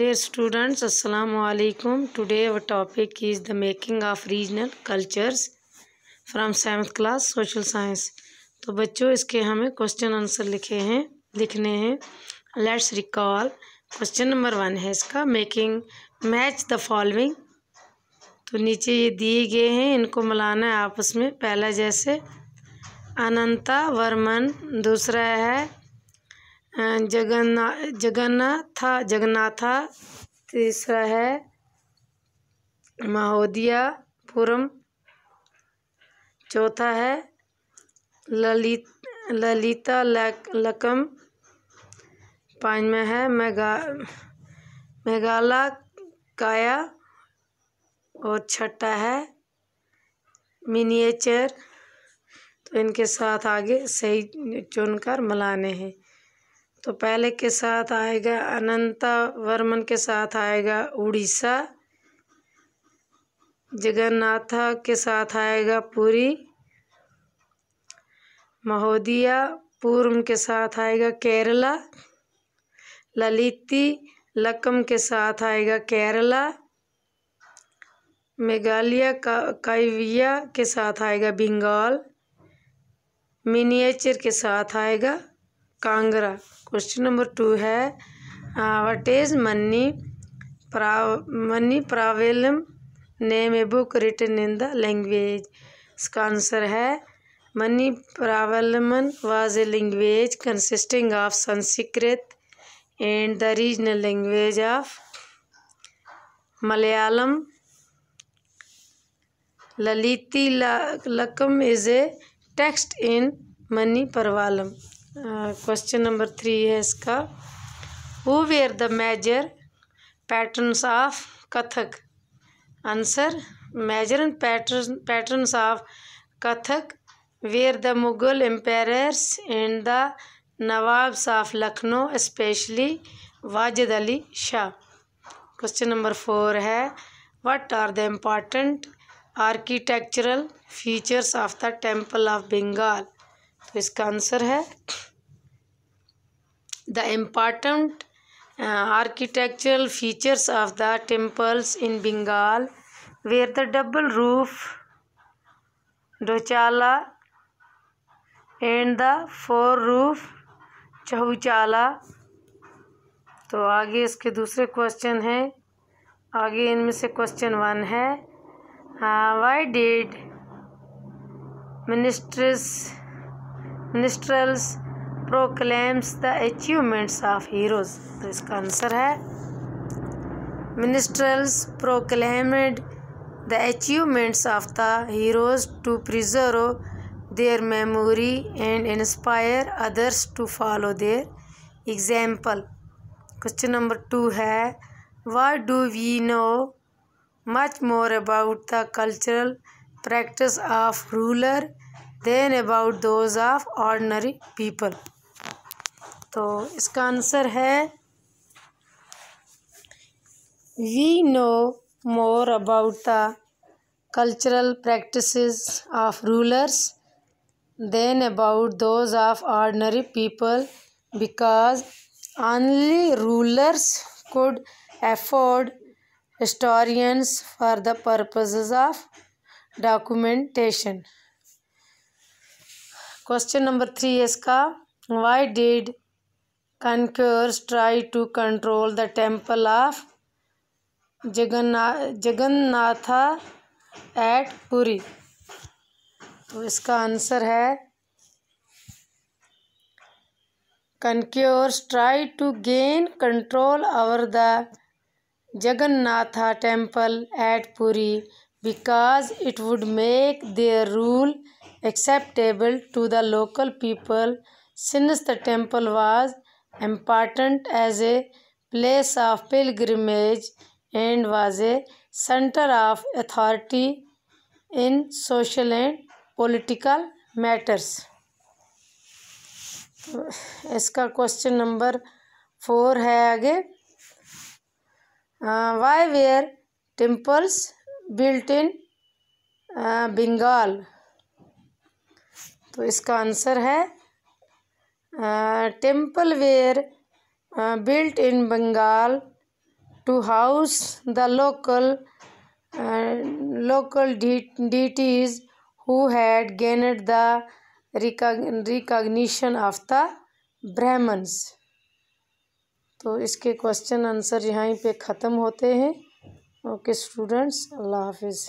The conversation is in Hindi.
डियर स्टूडेंट्स अस्सलाम वालेकुम today our topic is the making of regional cultures from seventh class social science तो बच्चों इसके हमें क्वेश्चन आंसर लिखे हैं लिखने हैं let's recall question number one है इसका मेकिंग मैच द फॉलोइंग तो नीचे ये दिए गए हैं इनको मिलाना है आपस में पहला जैसे अनंता वर्मन दूसरा है अं, जगन्ना जगन्नाथा जगन्नाथा तीसरा है महोदिया पुरम चौथा है ललित ललिता लक, लकम पाँचवा है मेगा मेघाला काया और छठा है मिनिएचर तो इनके साथ आगे सही चुनकर मलाने हैं तो पहले के साथ आएगा अनंता वर्मन के साथ आएगा उड़ीसा जगन्नाथा के साथ आएगा पुरी महोदिया पूर्व के साथ आएगा केरला ललिती लक्कम के साथ आएगा केरला मेघालय का के साथ आएगा बंगाल मिनिएचर के साथ आएगा कांगरा क्वेश्चन नंबर टू है वट इज मनी प्रा Manipravalam name a book written in the language इसका आंसर है Manipravalam was a language consisting of Sanskrit and the regional language of Malayalam Lilatilakam is a text in Manipravalam question number three है इसका who were the major patterns of Kathak answer major and pattern patterns of Kathak were the Mughal एम्पायरस and the nawabs of Lucknow especially Wajid Ali Shah question number four है what are the important architectural features of the temple of Bengal तो इसका आंसर है the important architectural features of the temples in Bengal were the double roof dochala and the four roof chauchala तो आगे इसके दूसरे क्वेश्चन हैं आगे इनमें से क्वेश्चन वन है why did minstrels minstrels proclaims the achievements of heroes तो इसका आंसर है minstrels proclaimed the achievements of the heroes to preserve their memory and inspire others to follow their example question number two है what do we know much more about the cultural practice of ruler than about those of ordinary people तो इसका आंसर है we know more about the cultural practice of rulers than about those of ordinary people because only rulers could afford historians for the purposes of documentation question number three है इसका why did conquerors try to control the temple of जगन्ना जगन्नाथा एट पुरी तो इसका आंसर है conquerors try to gain control over the Jagannatha temple at Puri because it would make their rule acceptable to the local people since the temple was important as a place of pilgrimage and was a center of authority in social and political matters iska question इसका क्वेश्चन नंबर फोर है आगे why were temples built in Bengal तो इसका आंसर है temple were built in Bengal to house the local local deities who had gained the recognition of the Brahmans तो इसके क्वेश्चन आंसर यहीं पे ख़त्म होते हैं ओके स्टूडेंट्स अल्लाह हाफिज़